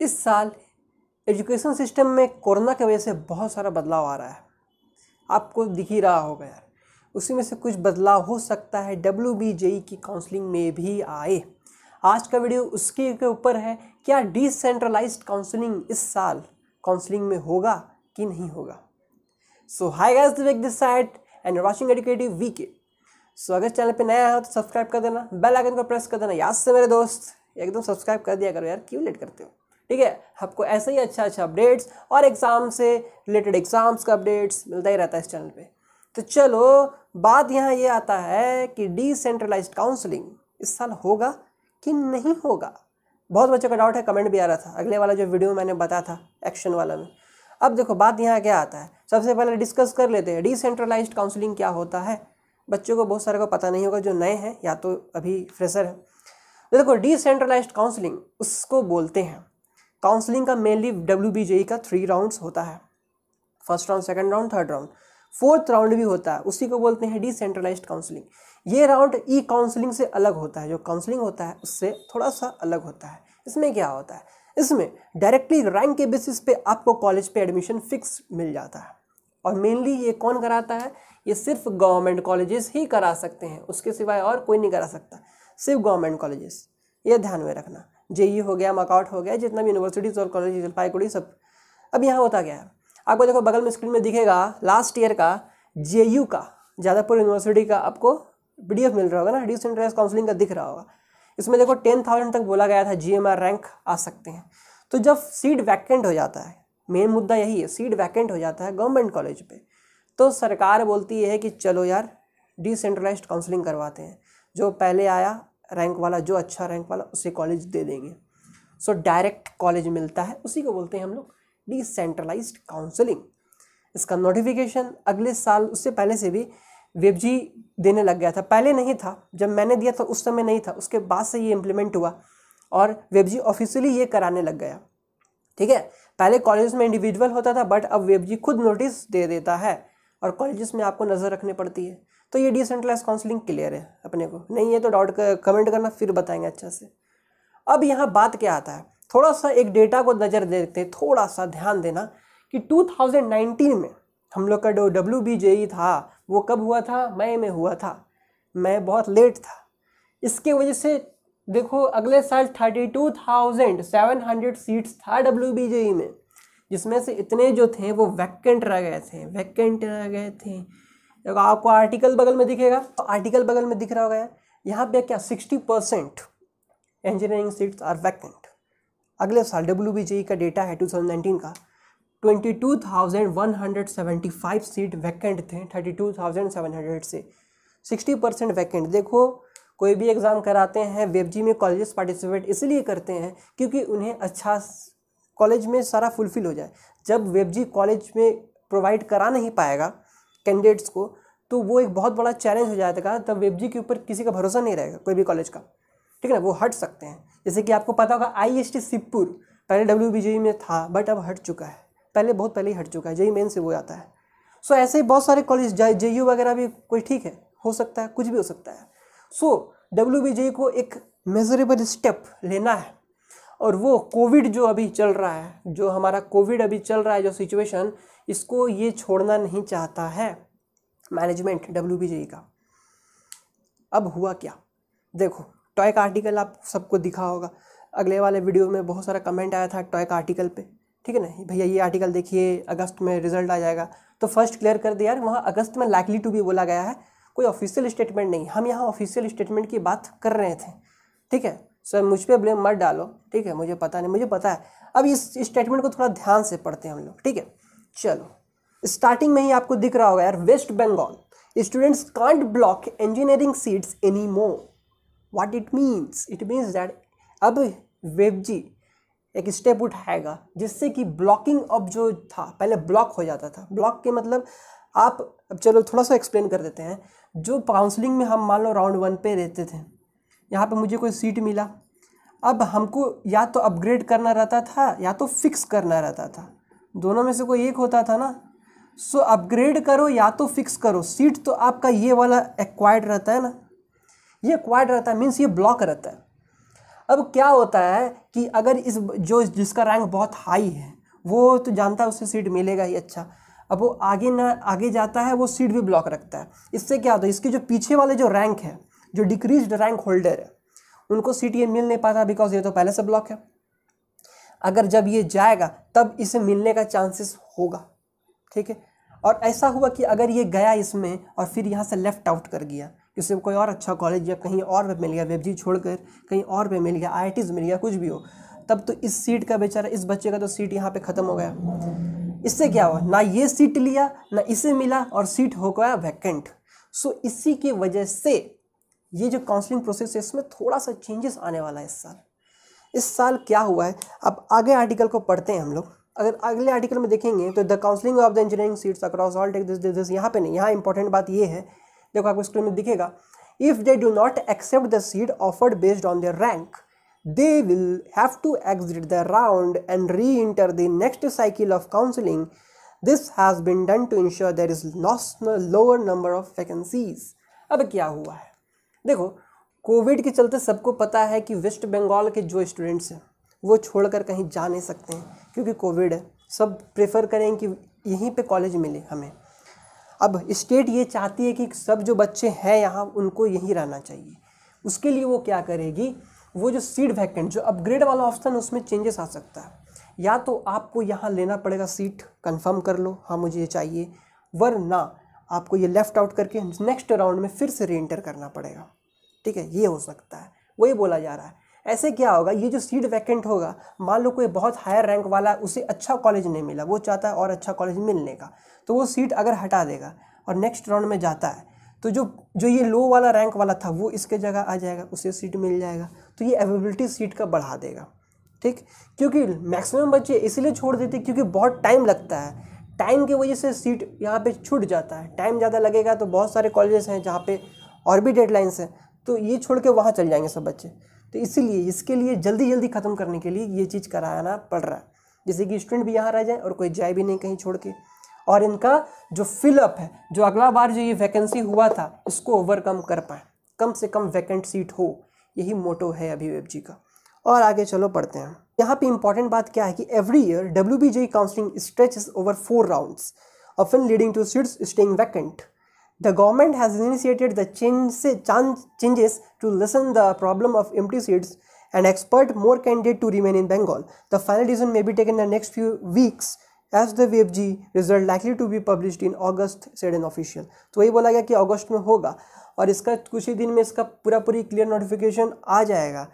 इस साल education system में कोरोना की वजह से बहुत सारा बदलाव आ रहा है आपको दिख ही रहा होगा यार उसी में से कुछ बदलाव हो सकता है डब्ल्यू बी जेई की काउंसलिंग में भी आए आज का वीडियो उसके के ऊपर है क्या डिसेंट्रलाइज्ड काउंसलिंग इस साल काउंसलिंग में होगा कि नहीं होगा so hi guys this side and watching educative वी के सो अगर चैनल पे नया हो तो सब्सक्राइब कर देना बेल आइकन को प्रेस कर देना याद से मेरे दोस्त एकदम सब्सक्राइब कर दिया करो यार क्यों लेट करते हो ठीक है आपको ऐसे ही अच्छा अच्छा अपडेट्स और एग्ज़ाम से रिलेटेड एग्ज़ाम्स का अपडेट्स मिलता ही रहता है इस चैनल पर तो चलो बात यहाँ ये आता है कि डिसेंट्रलाइज काउंसलिंग इस साल होगा कि नहीं होगा बहुत बच्चों का डाउट है कमेंट भी आ रहा था अगले वाला जो वीडियो मैंने बताया था एक्शन वाला में अब देखो बात यहाँ क्या आता है सबसे पहले डिस्कस कर लेते हैं डिसेंट्रलाइज काउंसलिंग क्या होता है बच्चों को बहुत सारे को पता नहीं होगा जो नए हैं या तो अभी फ्रेशर है तो देखो डिसेंट्रलाइज काउंसलिंग उसको बोलते हैं काउंसलिंग का मेनली डब्ल्यू बी का थ्री राउंड्स होता है first round second round third round fourth round भी होता है उसी को बोलते हैं डिसेंट्रलाइज काउंसलिंग ये राउंड ई काउंसलिंग से अलग होता है जो काउंसलिंग होता है उससे थोड़ा सा अलग होता है इसमें क्या होता है इसमें डायरेक्टली रैंक के बेसिस पे आपको कॉलेज पे एडमिशन फिक्स मिल जाता है और मेनली ये कौन कराता है ये सिर्फ गवर्नमेंट कॉलेजेस ही करा सकते हैं उसके सिवाय और कोई नहीं करा सकता सिर्फ गवर्नमेंट कॉलेजेस ये ध्यान में रखना जेई हो गया मकआउट हो गया जितना भी यूनिवर्सिटीज़ और कॉलेज जलपाईगुड़ी सब अब यहाँ होता गया है आपको देखो बगल में स्क्रीन में दिखेगा लास्ट ईयर का जे का जादवपुर यूनिवर्सिटी का आपको पी मिल रहा होगा ना डिसेंट्रलाइज काउंसिलिंग का दिख रहा होगा इसमें देखो टेन थाउजेंड तक बोला गया था जी रैंक आ सकते हैं तो जब सीट वैकेंट हो जाता है मेन मुद्दा यही है सीट वैकेंट हो जाता है गवर्नमेंट कॉलेज पे तो सरकार बोलती है कि चलो यार डिसेंट्रलाइज काउंसलिंग करवाते हैं जो पहले आया रैंक वाला जो अच्छा रैंक वाला उसे कॉलेज दे देंगे सो डायरेक्ट कॉलेज मिलता है उसी को बोलते हैं हम लोग डिसेंट्रलाइज काउंसलिंग इसका नोटिफिकेशन अगले साल उससे पहले से भी वेबजी देने लग गया था पहले नहीं था जब मैंने दिया था उस समय नहीं था उसके बाद से ये इम्प्लीमेंट हुआ और वेबजी ऑफिशियली ये कराने लग गया ठीक है पहले कॉलेज में इंडिविजुअल होता था बट अब वेब जी खुद नोटिस दे देता है और कॉलेज़ में आपको नज़र रखनी पड़ती है तो ये डिसेंट्रलाइज काउंसलिंग क्लियर है अपने को नहीं है तो डॉट कमेंट करना फिर बताएंगे अच्छे से अब यहाँ बात क्या आता है थोड़ा सा एक डेटा को नज़र देते थोड़ा सा ध्यान देना कि 2019 में हम लोग का जो डब्ल्यू बी जे था वो कब हुआ था मई में हुआ था मैं बहुत लेट था इसके वजह से देखो अगले साल thirty two thousand seven hundred seats था डब्ल्यू बी जे में जिसमें से इतने जो थे वो वैकेंट रह गए थे वैकेंट रह गए थे देखो आपको आर्टिकल बगल में दिखेगा तो आर्टिकल बगल में दिख रहा होगा यहाँ पे क्या sixty percent engineering seats are vacant अगले साल डब्ल्यू बी जे का डेटा है टू थाउजेंड नाइनटीन का twenty two thousand one hundred seventy five seat vacant थे thirty two thousand seven hundred से सिक्सटी परसेंट वैकेंट देखो कोई भी एग्ज़ाम कराते हैं वेबजी में कॉलेजेस पार्टिसिपेट इसलिए करते हैं क्योंकि उन्हें अच्छा कॉलेज में सारा फुलफ़िल हो जाए जब वेबजी कॉलेज में प्रोवाइड करा नहीं पाएगा कैंडिडेट्स को तो वो एक बहुत बड़ा चैलेंज हो जाएगा तब वेबजी के ऊपर किसी का भरोसा नहीं रहेगा कोई भी कॉलेज का ठीक है ना वो हट सकते हैं जैसे कि आपको पता होगा आई एस टी सिपुर पहले डब्ल्यू बी में था बट अब हट चुका है पहले बहुत पहले ही हट चुका है जेई मेन से वो आता है सो ऐसे ही बहुत सारे कॉलेज जे यू वगैरह भी कोई ठीक है हो सकता है कुछ भी हो सकता है सो डब्ल्यू को एक मेजरेबल स्टेप लेना है और वो कोविड जो अभी चल रहा है जो हमारा कोविड अभी चल रहा है जो सिचुएशन इसको ये छोड़ना नहीं चाहता है मैनेजमेंट डब्ल्यू का अब हुआ क्या देखो टॉयक आर्टिकल आप सबको दिखा होगा अगले वाले वीडियो में बहुत सारा कमेंट आया था टॉयक आर्टिकल पे ठीक है ना भैया ये आर्टिकल देखिए अगस्त में रिजल्ट आ जाएगा तो फर्स्ट क्लियर कर दिया यार वहाँ अगस्त में लाइकली टू भी बोला गया है कोई ऑफिशियल स्टेटमेंट नहीं हम यहाँ ऑफिशियल स्टेटमेंट की बात कर रहे थे ठीक है सर मुझ पर ब्लेम मत डालो ठीक है मुझे पता नहीं मुझे पता है अब इस स्टेटमेंट को थोड़ा ध्यान से पढ़ते हैं हम लोग ठीक है चलो स्टार्टिंग में ही आपको दिख रहा होगा यार West Bengal students can't block engineering seats any more what it means it means that अब वेबजी एक स्टेप उठाएगा जिससे कि ब्लॉकिंग अब जो था पहले ब्लॉक हो जाता था ब्लॉक के मतलब आप अब चलो थोड़ा सा एक्सप्लेन कर देते हैं जो काउंसलिंग में हम मान लो राउंड वन पे रहते थे यहाँ पे मुझे कोई सीट मिला अब हमको या तो अपग्रेड करना रहता था या तो फिक्स करना रहता था दोनों में से कोई एक होता था ना सो अपग्रेड करो या तो फिक्स करो सीट तो आपका ये वाला एक्वायर्ड रहता है ना ये एक्वायर्ड रहता है मीन्स ये ब्लॉक रहता है अब क्या होता है कि अगर इस जो जिसका रैंक बहुत हाई है वो तो जानता है उसे सीट मिलेगा ही अच्छा अब वो आगे ना आगे जाता है वो सीट भी ब्लॉक रखता है इससे क्या होता है इसके जो पीछे वाले जो रैंक है जो डिक्रीज रैंक होल्डर है उनको सीट ये मिल नहीं पाता बिकॉज ये तो पहले से ब्लॉक है अगर जब ये जाएगा तब इसे मिलने का चांसेस होगा ठीक है और ऐसा हुआ कि अगर ये गया इसमें और फिर यहाँ से लेफ्ट आउट कर गया किसी कोई और अच्छा कॉलेज या कहीं और पे मिल गया वेबजी छोड़कर कहीं और पे मिल गया आई मिल गया कुछ भी हो तब तो इस सीट का बेचारा इस बच्चे का तो सीट यहाँ पे ख़त्म हो गया इससे क्या हुआ ना ये सीट लिया ना इसे मिला और सीट हो गया वैकेंट सो इसी की वजह से ये जो काउंसलिंग प्रोसेस है इसमें थोड़ा सा चेंजेस आने वाला है इस साल इस साल क्या हुआ है अब आगे आर्टिकल को पढ़ते हैं हम लोग अगर अगले आर्टिकल में देखेंगे तो the counselling of the engineering seats across all take this this this यहाँ पे नहीं यहाँ इंपॉर्टेंट बात ये है देखो आपको स्क्रीन में दिखेगा if they do not accept the seat offered based on their rank they will have to exit the round and re enter the next cycle of counseling. This has been done to ensure there is lower number of vacancies. अब क्या हुआ है देखो Covid के चलते सबको पता है कि वेस्ट बंगाल के जो स्टूडेंट्स हैं वो छोड़कर कहीं जा नहीं सकते हैं क्योंकि कोविड है सब प्रेफर करें कि यहीं पे कॉलेज मिले हमें अब स्टेट ये चाहती है कि सब जो बच्चे हैं यहाँ उनको यहीं रहना चाहिए उसके लिए वो क्या करेगी वो जो सीट वैकेंट जो अपग्रेड वाला ऑप्शन है उसमें चेंजेस आ सकता है या तो आपको यहाँ लेना पड़ेगा सीट कंफर्म कर लो हाँ मुझे ये चाहिए वरना आपको ये लेफ़्ट आउट करके नेक्स्ट राउंड में फिर से री एंटर करना पड़ेगा ठीक है ये हो सकता है वही बोला जा रहा है ऐसे क्या होगा ये जो सीट वैकेंट होगा मान लो कोई बहुत हायर रैंक वाला उसे अच्छा कॉलेज नहीं मिला वो चाहता है और अच्छा कॉलेज मिलने का तो वो सीट अगर हटा देगा और नेक्स्ट राउंड में जाता है तो जो जो ये लो वाला रैंक वाला था वो इसके जगह आ जाएगा उसे सीट मिल जाएगा तो ये अवेबिलिटी सीट का बढ़ा देगा ठीक क्योंकि मैक्सिमम बच्चे इसलिए छोड़ देते क्योंकि बहुत टाइम लगता है टाइम की वजह से सीट यहाँ पे छूट जाता है टाइम ज़्यादा लगेगा तो बहुत सारे कॉलेजेस हैं जहाँ पे और भी डेडलाइंस हैं तो ये छोड़ के वहाँ चल जाएंगे सब बच्चे तो इसीलिए इसके लिए जल्दी जल्दी ख़त्म करने के लिए ये चीज़ कराना पड़ रहा है जैसे कि स्टूडेंट भी यहाँ रह जाए और कोई जाए भी नहीं कहीं छोड़ के और इनका जो फिलअप है जो अगला बार जो ये वैकेंसी हुआ था इसको ओवरकम कर पाए कम से कम वैकेंट सीट हो यही मोटो है अभी वेब जी का और आगे चलो पढ़ते हैं यहाँ पे इंपॉर्टेंट बात क्या है कि every year W B JEE counselling stretch over four rounds often leading to seats staying vacant the government has initiated the change to lessen the problem of empty seats and expect more candidate to remain in Bengal the final decision may be taken the next few weeks as the वेब जी result likely to be published in August said an official तो वही बोला गया कि अगस्त में होगा और इसका कुछ ही दिन में इसका पूरा पूरी क्लियर नोटिफिकेशन आ जाएगा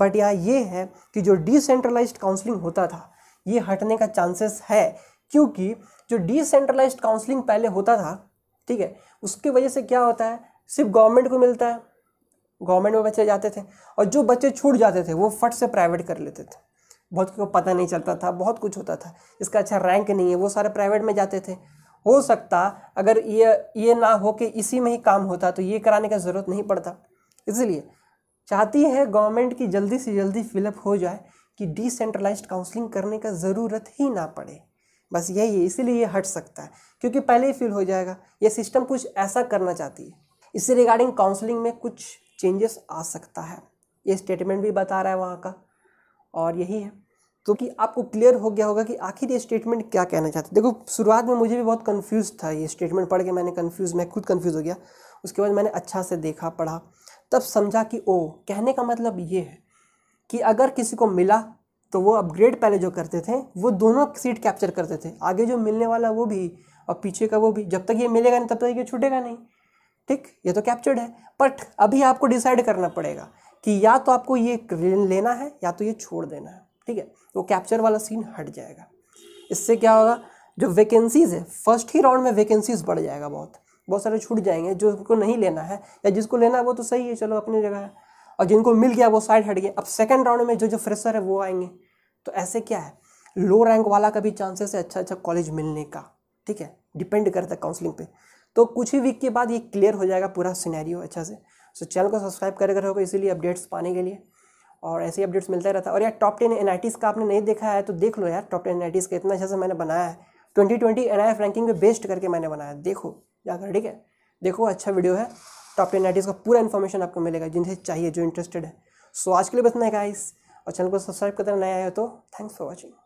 बट यहाँ ये है कि जो डिसेंट्रलाइज काउंसलिंग होता था ये हटने का चांसेस है क्योंकि जो डिसेंट्रलाइज काउंसलिंग पहले होता था ठीक है उसके वजह से क्या होता है सिर्फ गवर्नमेंट को मिलता है गवर्नमेंट में बच्चे जाते थे और जो बच्चे छूट जाते थे वो फट से प्राइवेट कर लेते थे बहुत को पता नहीं चलता था बहुत कुछ होता था इसका अच्छा रैंक नहीं है वो सारे प्राइवेट में जाते थे हो सकता अगर ये ये ना हो कि इसी में ही काम होता तो ये कराने का ज़रूरत नहीं पड़ता इसलिए चाहती है गवर्नमेंट की जल्दी से जल्दी फिलअप हो जाए कि डिसेंट्रलाइज काउंसलिंग करने का ज़रूरत ही ना पड़े बस यही है इसीलिए ये हट सकता है क्योंकि पहले ही फिल हो जाएगा ये सिस्टम कुछ ऐसा करना चाहती है इससे रिगार्डिंग काउंसलिंग में कुछ चेंजेस आ सकता है ये स्टेटमेंट भी बता रहा है वहाँ का और यही है तो कि आपको क्लियर हो गया होगा कि आखिर ये स्टेटमेंट क्या कहना चाहते देखो शुरुआत में मुझे भी बहुत कन्फ्यूज़ था ये स्टेटमेंट पढ़ के मैंने कन्फ्यूज़ मैं खुद कन्फ्यूज़ हो गया उसके बाद मैंने अच्छा से देखा पढ़ा तब समझा कि ओ कहने का मतलब ये है कि अगर किसी को मिला तो वो अपग्रेड पहले जो करते थे वो दोनों सीट कैप्चर करते थे आगे जो मिलने वाला वो भी और पीछे का वो भी जब तक ये मिलेगा नहीं तब तक ये छूटेगा नहीं ठीक ये तो कैप्चर्ड है बट अभी आपको डिसाइड करना पड़ेगा कि या तो आपको ये लेना है या तो ये छोड़ देना है ठीक है वो कैप्चर वाला सीन हट जाएगा इससे क्या होगा जो वैकेंसीज़ है फर्स्ट ही राउंड में वैकेंसीज़ बढ़ जाएगा बहुत बहुत सारे छूट जाएंगे जो उनको नहीं लेना है या जिसको लेना है वो तो सही है चलो अपनी जगह है और जिनको मिल गया वो साइड हट गया अब सेकेंड राउंड में जो जो फ्रेशर है वो आएंगे तो ऐसे क्या है लो रैंक वाला का भी चांसेस है अच्छा अच्छा कॉलेज मिलने का ठीक है डिपेंड करता है काउंसलिंग पे तो कुछ ही वीक के बाद ये क्लियर हो जाएगा पूरा सिनेरियो अच्छा से सो चैनल को सब्सक्राइब करके रहोगे इसीलिए अपडेट्स पाने के लिए और ऐसे ही अपडेट्स मिलता रहता है और यार टॉप टेन एन का आपने नहीं देखा है तो देख लो यार टॉप टेन एन का इतना अच्छा से मैंने बनाया है ट्वेंटी ट्वेंटी एन रैंकिंग पे बेस्ट करके मैंने बनाया है देखो जाकर ठीक है देखो अच्छा वीडियो है टॉप टेन एन का पूरा इन्फॉर्मेशन आपको मिलेगा जिनसे चाहिए जो इंटरेस्टेड है सो आज के लिए बस नए गाइस और चैनल को सब्सक्राइब करना नया है तो थैंक्स फॉर वॉचिंग